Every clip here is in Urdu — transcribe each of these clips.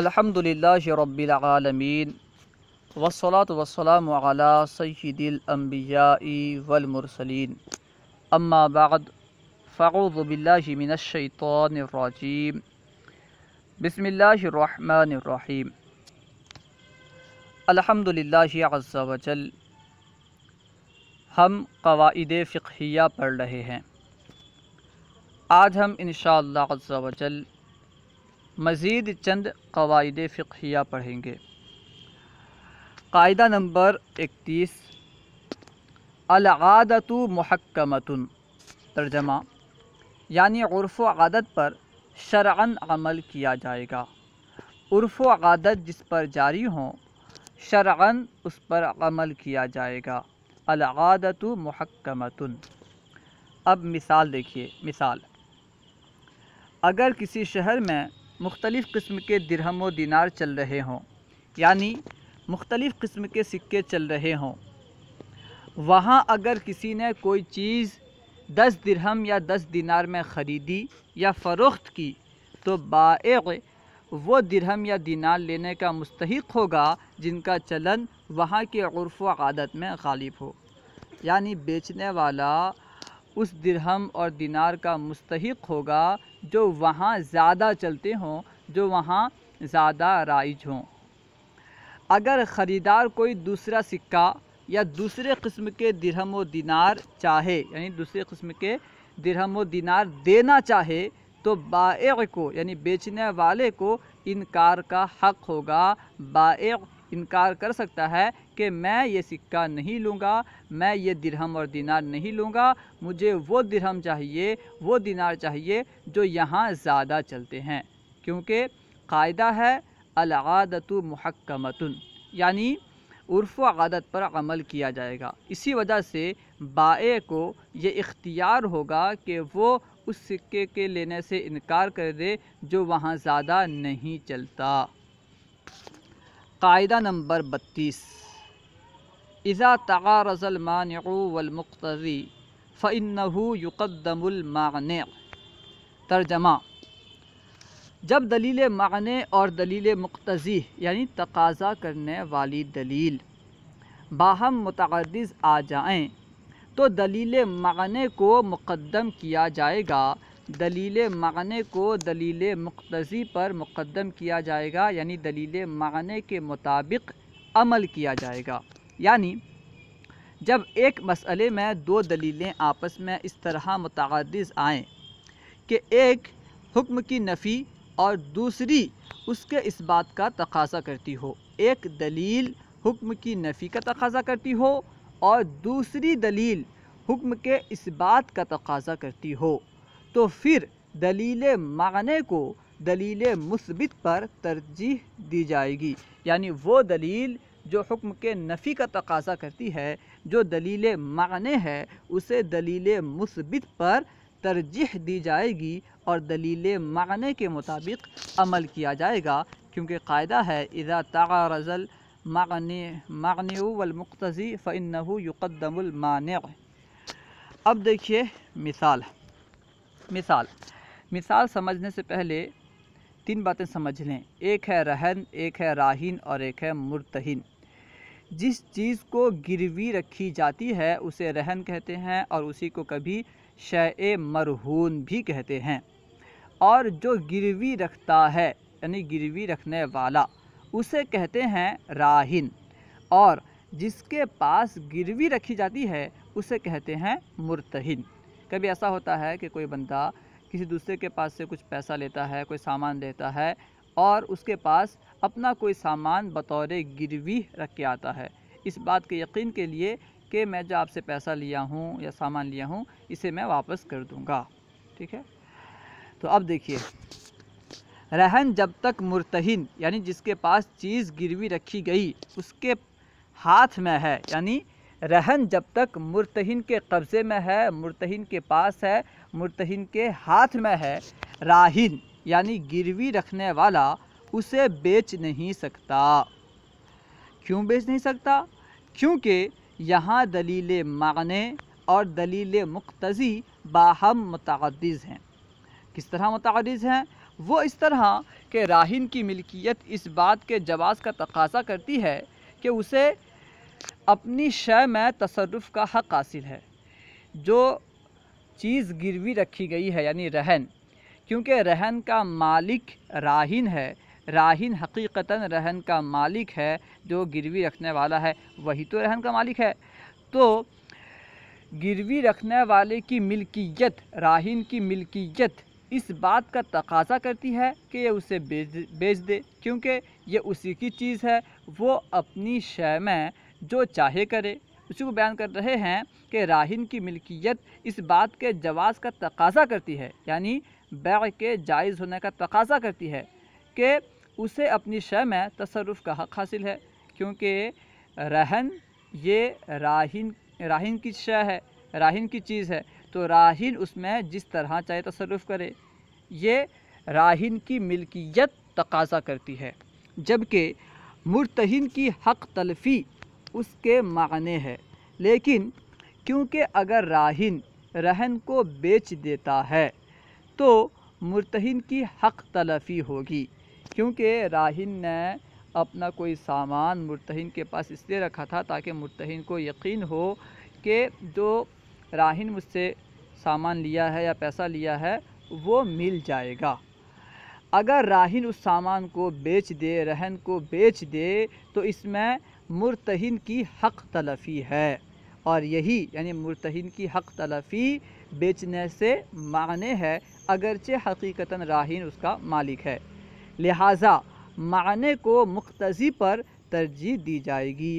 الحمد للہ رب العالمین وسلاۃ وسلم علی سید الانبیاء والمرسلین اما بعد فاعوذ باللہ من الشیطان الرجیم بسم اللہ الرحمن الرحیم الحمد للہ و جل ہم قواعد فقہیہ پڑھ رہے ہیں آج ہم انشاءاللہ عز و جل مزید چند قواعد فقہیہ پڑھیں گے قاعدہ نمبر اکتیس العادت محکمتن ترجمہ یعنی عرف و عادت پر شرعن عمل کیا جائے گا عرف و عادت جس پر جاری ہوں شرعن اس پر عمل کیا جائے گا العادت محکمتن اب مثال دیکھیے مثال اگر کسی شہر میں مختلف قسم کے درہم و دینار چل رہے ہوں یعنی مختلف قسم کے سکے چل رہے ہوں وہاں اگر کسی نے کوئی چیز دس درہم یا دس دینار میں خریدی یا فروخت کی تو بائع وہ درہم یا دینار لینے کا مستحق ہوگا جن کا چلن وہاں کے عرف و عادت میں غالب ہو یعنی بیچنے والا اس درہم اور دینار کا مستحق ہوگا جو وہاں زیادہ چلتے ہوں جو وہاں زیادہ رائج ہوں اگر خریدار کوئی دوسرا سکہ یا دوسرے قسم کے درہم و دینار چاہے یعنی دوسرے قسم کے درہم و دینار دینا چاہے تو بائع کو یعنی بیچنے والے کو انکار کا حق ہوگا بائع انکار کر سکتا ہے کہ میں یہ سکہ نہیں لوں گا میں یہ درہم اور دینار نہیں لوں گا مجھے وہ درہم چاہیے وہ دینار چاہیے جو یہاں زیادہ چلتے ہیں کیونکہ قاعدہ ہے العادت محکمتن یعنی عرف و عادت پر عمل کیا جائے گا اسی وجہ سے بائے کو یہ اختیار ہوگا کہ وہ اس سکے کے لینے سے انکار کر دے جو وہاں زیادہ نہیں چلتا قاعدہ نمبر بتیس اذا تعارض المانع والمقتضی فإنه يقدم یقدم ترجمہ جب دلیل معنی اور دلیل مقتضی یعنی تقاضا کرنے والی دلیل باہم متعدد آ جائیں تو دلیل معنی کو مقدم کیا جائے گا دلیل معنی کو دلیل مقتضی پر مقدم کیا جائے گا یعنی دلیل معنی کے مطابق عمل کیا جائے گا یعنی جب ایک مسئلے میں دو دلیلیں آپس میں اس طرح متعدد آئیں کہ ایک حکم کی نفی اور دوسری اس کے اس بات کا تقاضا کرتی ہو ایک دلیل حکم کی نفی کا تقاضا کرتی ہو اور دوسری دلیل حکم کے اس بات کا تقاضا کرتی ہو تو پھر دلیل معنی کو دلیل مثبت پر ترجیح دی جائے گی یعنی وہ دلیل جو حکم کے نفی کا تقاضا کرتی ہے جو دلیل معنی ہے اسے دلیل مثبت پر ترجیح دی جائے گی اور دلیل معنی کے مطابق عمل کیا جائے گا کیونکہ قاعدہ ہے اذا تعارض المعنی معنی والمقتضی فنحو مقدم المانع اب دیکھیے مثال مثال مثال سمجھنے سے پہلے تین باتیں سمجھ لیں ایک ہے رہن ایک ہے راہین اور ایک ہے مرتہن جس چیز کو گروی رکھی جاتی ہے اسے رہن کہتے ہیں اور اسی کو کبھی شے مرہون بھی کہتے ہیں اور جو گروی رکھتا ہے یعنی گروی رکھنے والا اسے کہتے ہیں راہن اور جس کے پاس گروی رکھی جاتی ہے اسے کہتے ہیں مرتہن کبھی ایسا ہوتا ہے کہ کوئی بندہ کسی دوسرے کے پاس سے کچھ پیسہ لیتا ہے کوئی سامان لیتا ہے اور اس کے پاس اپنا کوئی سامان بطور گروی رکھ کے آتا ہے اس بات کے یقین کے لیے کہ میں جو آپ سے پیسہ لیا ہوں یا سامان لیا ہوں اسے میں واپس کر دوں گا ٹھیک ہے تو اب دیکھیے رہن جب تک مرتہن یعنی جس کے پاس چیز گروی رکھی گئی اس کے ہاتھ میں ہے یعنی رہن جب تک مرتہن کے قبضے میں ہے مرتہن کے پاس ہے مرتہن کے ہاتھ میں ہے راہن یعنی گروی رکھنے والا اسے بیچ نہیں سکتا کیوں بیچ نہیں سکتا کیونکہ یہاں دلیل معنی اور دلیل مقتضی باہم متعدد ہیں کس طرح متعدد ہیں وہ اس طرح کہ راہن کی ملکیت اس بات کے جواز کا تقاضا کرتی ہے کہ اسے اپنی شے میں تصرف کا حق حاصل ہے جو چیز گروی رکھی گئی ہے یعنی رہن کیونکہ رہن کا مالک راہن ہے راہن حقیقتاً رہن کا مالک ہے جو گروی رکھنے والا ہے وہی تو رہن کا مالک ہے تو گروی رکھنے والے کی ملکیت راہن کی ملکیت اس بات کا تقاضا کرتی ہے کہ یہ اسے بیچ دے کیونکہ یہ اسی کی چیز ہے وہ اپنی شے میں جو چاہے کرے اسی کو بیان کر رہے ہیں کہ راہن کی ملکیت اس بات کے جواز کا تقاضا کرتی ہے یعنی بیع کے جائز ہونے کا تقاضا کرتی ہے کہ اسے اپنی شے میں تصرف کا حق حاصل ہے کیونکہ رہن یہ راہن راہن کی شے ہے راہن کی چیز ہے تو راہن اس میں جس طرح چاہے تصرف کرے یہ راہن کی ملکیت تقاضا کرتی ہے جبکہ مرتہن کی حق تلفی اس کے معنی ہے لیکن کیونکہ اگر راہن رہن کو بیچ دیتا ہے تو مرتہن کی حق تلفی ہوگی کیونکہ راہن نے اپنا کوئی سامان مرتہن کے پاس اس لیے رکھا تھا تاکہ مرتہن کو یقین ہو کہ جو راہن مجھ سے سامان لیا ہے یا پیسہ لیا ہے وہ مل جائے گا اگر راہن اس سامان کو بیچ دے رہن کو بیچ دے تو اس میں مرتہن کی حق تلفی ہے اور یہی یعنی مرتہن کی حق تلفی بیچنے سے معنی ہے اگرچہ حقیقتاً راہین اس کا مالک ہے لہٰذا معنی کو مقتضی پر ترجیح دی جائے گی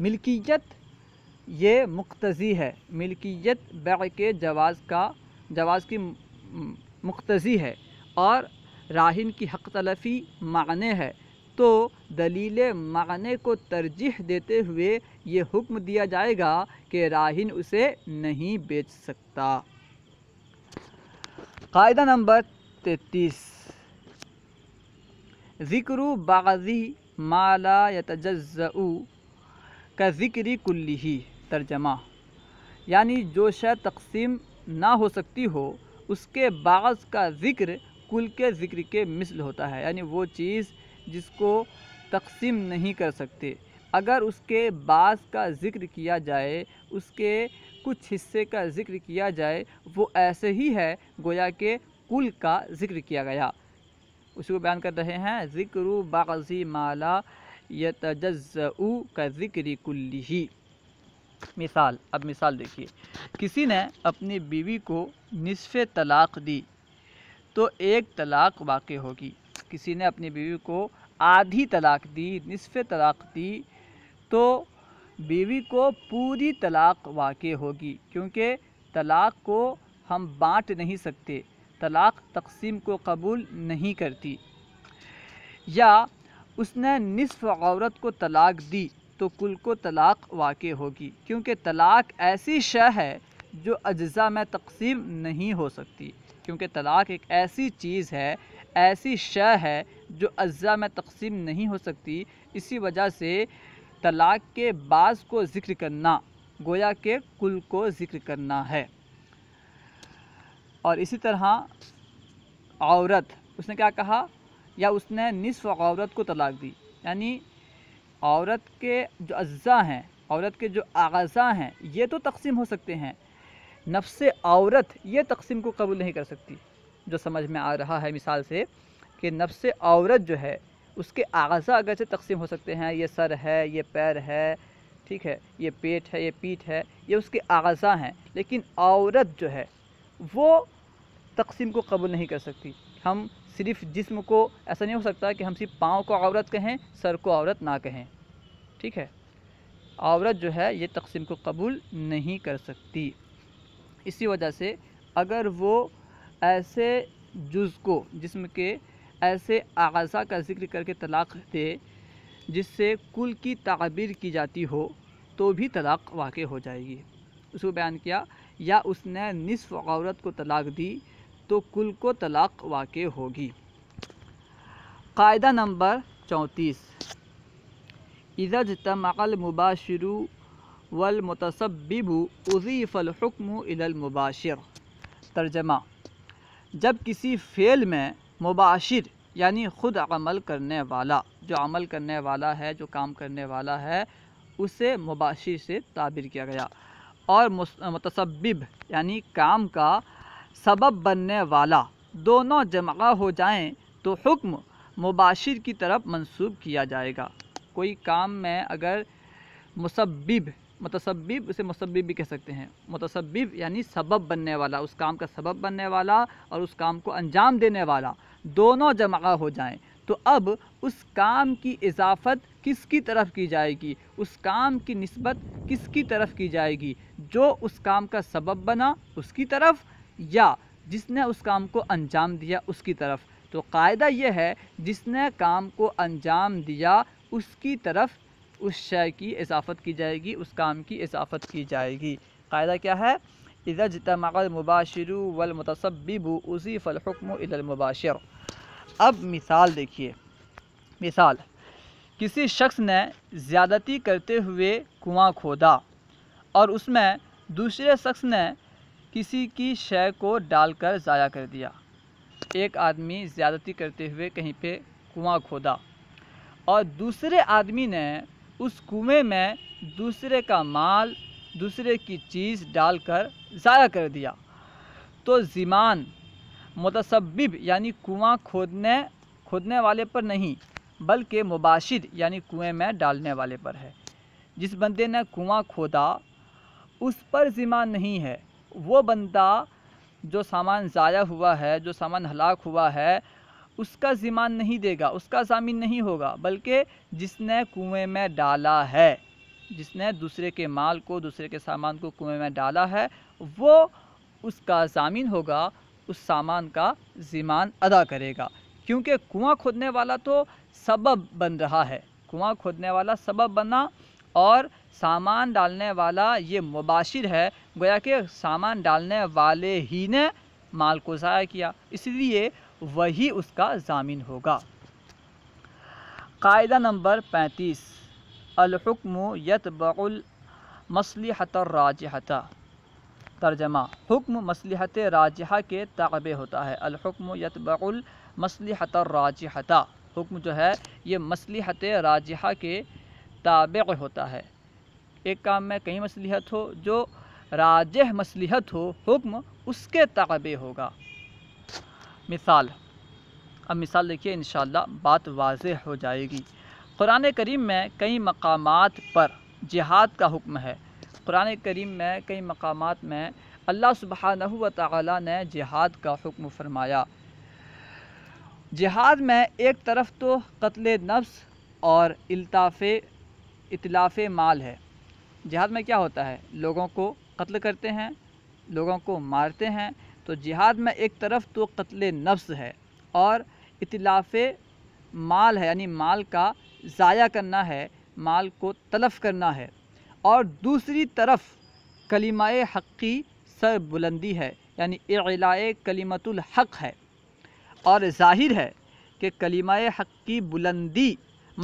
ملکیت یہ مقتضی ہے ملکیت بیع کے جواز کا جواز کی مقتضی ہے اور راہن کی حق تلفی معنی ہے تو دلیل معنی کو ترجیح دیتے ہوئے یہ حکم دیا جائے گا کہ راہن اسے نہیں بیچ سکتا قاعدہ نمبر تینتیس ذکر بعضی مالا یا تجزو کا ذکری کلی ہی ترجمہ یعنی جو شے تقسیم نہ ہو سکتی ہو اس کے بعض کا ذکر کل کے ذکر کے مثل ہوتا ہے یعنی وہ چیز جس کو تقسیم نہیں کر سکتے اگر اس کے بعض کا ذکر کیا جائے اس کے کچھ حصے کا ذکر کیا جائے وہ ایسے ہی ہے گویا کہ کل کا ذکر کیا گیا اس کو بیان کر رہے ہیں ذکر و مالا یتجزعو او کا ذکر کلی ہی مثال اب مثال دیکھیے کسی نے اپنی بیوی کو نصف طلاق دی تو ایک طلاق واقع ہوگی کسی نے اپنی بیوی کو آدھی طلاق دی نصف طلاق دی تو بیوی کو پوری طلاق واقع ہوگی کیونکہ طلاق کو ہم بانٹ نہیں سکتے طلاق تقسیم کو قبول نہیں کرتی یا اس نے نصف عورت کو طلاق دی تو کل کو طلاق واقع ہوگی کیونکہ طلاق ایسی شے ہے جو اجزاء میں تقسیم نہیں ہو سکتی کیونکہ طلاق ایک ایسی چیز ہے ایسی شے ہے جو اجزاء میں تقسیم نہیں ہو سکتی اسی وجہ سے طلاق کے بعض کو ذکر کرنا گویا کے کل کو ذکر کرنا ہے اور اسی طرح عورت اس نے کیا کہا یا اس نے نصف عورت کو طلاق دی یعنی عورت کے جو اجزاء ہیں عورت کے جو اعضاء ہیں یہ تو تقسیم ہو سکتے ہیں نفس عورت یہ تقسیم کو قبول نہیں کر سکتی جو سمجھ میں آ رہا ہے مثال سے کہ نفس عورت جو ہے اس کے اعضا اگرچہ تقسیم ہو سکتے ہیں یہ سر ہے یہ پیر ہے ٹھیک ہے یہ پیٹ ہے یہ پیٹھ ہے یہ اس کے اعضا ہیں لیکن عورت جو ہے وہ تقسیم کو قبول نہیں کر سکتی ہم صرف جسم کو ایسا نہیں ہو سکتا کہ ہم صرف پاؤں کو عورت کہیں سر کو عورت نہ کہیں ٹھیک ہے عورت جو ہے یہ تقسیم کو قبول نہیں کر سکتی اسی وجہ سے اگر وہ ایسے جز کو جسم کے ایسے اغذہ کا ذکر کر کے طلاق دے جس سے کل کی تعبیر کی جاتی ہو تو بھی طلاق واقع ہو جائے گی اس کو بیان کیا یا اس نے نصف عورت کو طلاق دی تو کل کو طلاق واقع ہوگی قاعدہ نمبر چونتیس از تم اقل مباشرو اضیف الحکم الى المباشر ترجمہ جب کسی فیل میں مباشر یعنی خود عمل کرنے والا جو عمل کرنے والا ہے جو کام کرنے والا ہے اسے مباشر سے تعبیر کیا گیا اور متسبب یعنی کام کا سبب بننے والا دونوں جمع ہو جائیں تو حکم مباشر کی طرف منصوب کیا جائے گا کوئی کام میں اگر مسبب متسبب اسے مسبب بھی کہہ سکتے ہیں متسبب یعنی سبب بننے والا اس کام کا سبب بننے والا اور اس کام کو انجام دینے والا دونوں جمع ہو جائیں تو اب اس کام کی اضافت کس کی طرف کی جائے گی اس کام کی نسبت کس کی طرف کی جائے گی جو اس کام کا سبب بنا اس کی طرف یا جس نے اس کام کو انجام دیا اس کی طرف تو قاعدہ یہ ہے جس نے کام کو انجام دیا اس کی طرف اس شے کی اضافت کی جائے گی اس کام کی اضافت کی جائے گی قاعدہ کیا ہے ادرجمغل مباشر و المتسب بیبو اوزی فلفکم المباشر اب مثال دیکھیے مثال کسی شخص نے زیادتی کرتے ہوئے کنواں کھودا اور اس میں دوسرے شخص نے کسی کی شے کو ڈال کر ضائع کر دیا ایک آدمی زیادتی کرتے ہوئے کہیں پہ کنواں کھودا اور دوسرے آدمی نے اس کنویں میں دوسرے کا مال دوسرے کی چیز ڈال کر ضائع کر دیا تو زمان متسبب یعنی کنواں کھودنے کھودنے والے پر نہیں بلکہ مباشر یعنی کنویں میں ڈالنے والے پر ہے جس بندے نے کنواں کھودا اس پر ذمان نہیں ہے وہ بندہ جو سامان ضائع ہوا ہے جو سامان ہلاک ہوا ہے اس کا زمان نہیں دے گا اس کا زامین نہیں ہوگا بلکہ جس نے کنویں میں ڈالا ہے جس نے دوسرے کے مال کو دوسرے کے سامان کو کنویں میں ڈالا ہے وہ اس کا زامین ہوگا اس سامان کا زمان ادا کرے گا کیونکہ کنواں کھودنے والا تو سبب بن رہا ہے کنواں کھودنے والا سبب بنا اور سامان ڈالنے والا یہ مباشر ہے گویا کہ سامان ڈالنے والے ہی نے مال کو ضائع کیا اس لیے وہی اس کا ضامن ہوگا قاعدہ نمبر پینتیس الحکم یتبع المصلحت مسلیحت ترجمہ حکم مصلحت راجحہ کے تعبع ہوتا ہے الحکم یتبع المصلحت مسلی حکم جو ہے یہ مصلحت راجحہ کے تابع ہوتا ہے ایک کام میں کئی مصلحت ہو جو راجح مصلحت ہو حکم اس کے تعبع ہوگا مثال اب مثال دیکھیے انشاءاللہ بات واضح ہو جائے گی قرآن کریم میں کئی مقامات پر جہاد کا حکم ہے قرآن کریم میں کئی مقامات میں اللہ سبحانہ و تعالی نے جہاد کا حکم فرمایا جہاد میں ایک طرف تو قتل نفس اور الطاف اطلاف مال ہے جہاد میں کیا ہوتا ہے لوگوں کو قتل کرتے ہیں لوگوں کو مارتے ہیں تو جہاد میں ایک طرف تو قتل نفس ہے اور اطلاف مال ہے یعنی مال کا ضائع کرنا ہے مال کو تلف کرنا ہے اور دوسری طرف کلمہ حق کی سر بلندی ہے یعنی اعلاء کلیمت الحق ہے اور ظاہر ہے کہ کلمہ حق کی بلندی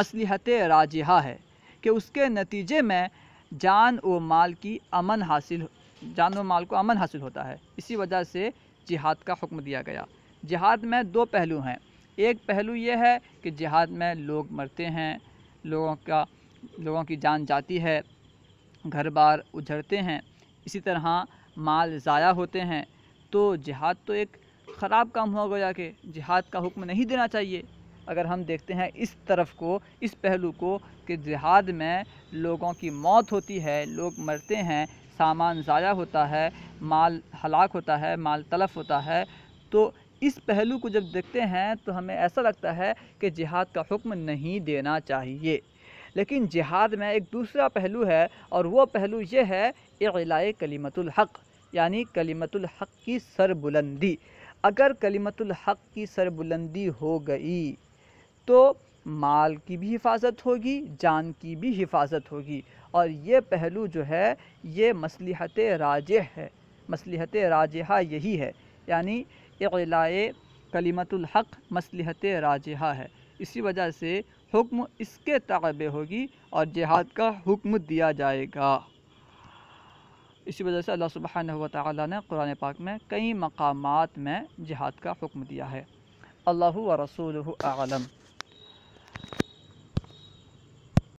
مصلیحت راجحہ ہے کہ اس کے نتیجے میں جان و مال کی امن حاصل جان و مال کو امن حاصل ہوتا ہے اسی وجہ سے جہاد کا حکم دیا گیا جہاد میں دو پہلو ہیں ایک پہلو یہ ہے کہ جہاد میں لوگ مرتے ہیں لوگوں کا لوگوں کی جان جاتی ہے گھر بار اجھڑتے ہیں اسی طرح مال ضائع ہوتے ہیں تو جہاد تو ایک خراب کام ہوا گیا کہ جہاد کا حکم نہیں دینا چاہیے اگر ہم دیکھتے ہیں اس طرف کو اس پہلو کو کہ جہاد میں لوگوں کی موت ہوتی ہے لوگ مرتے ہیں سامان ضائع ہوتا ہے مال ہلاک ہوتا ہے مال تلف ہوتا ہے تو اس پہلو کو جب دیکھتے ہیں تو ہمیں ایسا لگتا ہے کہ جہاد کا حکم نہیں دینا چاہیے لیکن جہاد میں ایک دوسرا پہلو ہے اور وہ پہلو یہ ہے اعلاء کلیمت الحق یعنی کلیمت الحق کی سر بلندی اگر کلیمت الحق کی سربلندی ہو گئی تو مال کی بھی حفاظت ہوگی جان کی بھی حفاظت ہوگی اور یہ پہلو جو ہے یہ مصلحت راجح ہے مصلحت راجحہ یہی ہے یعنی اقلاع کلیمت الحق مصلحت راجحہ ہے اسی وجہ سے حکم اس کے طغب ہوگی اور جہاد کا حکم دیا جائے گا اسی وجہ سے اللہ سبحانہ و تعالیٰ نے قرآن پاک میں کئی مقامات میں جہاد کا حکم دیا ہے اللہ و رسول عالم